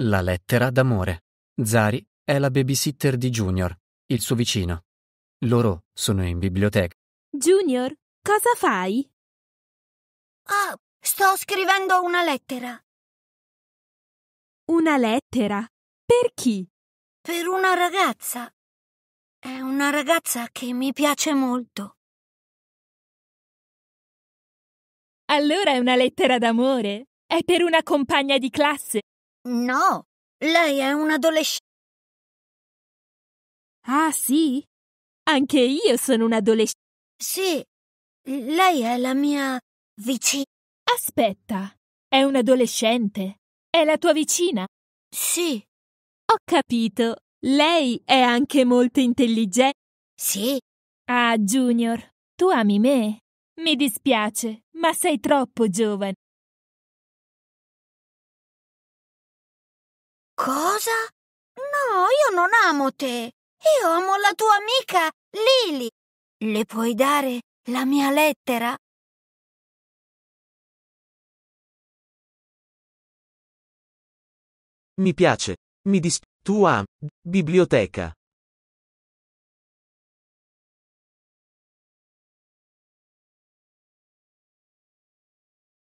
La lettera d'amore. Zari è la babysitter di Junior, il suo vicino. Loro sono in biblioteca. Junior, cosa fai? Ah, sto scrivendo una lettera. Una lettera? Per chi? Per una ragazza. È una ragazza che mi piace molto. Allora è una lettera d'amore. È per una compagna di classe. No, lei è un adolescente. Ah, sì? Anche io sono un adolescente. Sì, lei è la mia vicina. Aspetta, è un adolescente. È la tua vicina? Sì. Ho capito. Lei è anche molto intelligente. Sì. Ah, Junior, tu ami me. Mi dispiace, ma sei troppo giovane. Cosa? No, io non amo te. Io amo la tua amica Lily. Le puoi dare la mia lettera? Mi piace. Mi dis... Tua... Biblioteca.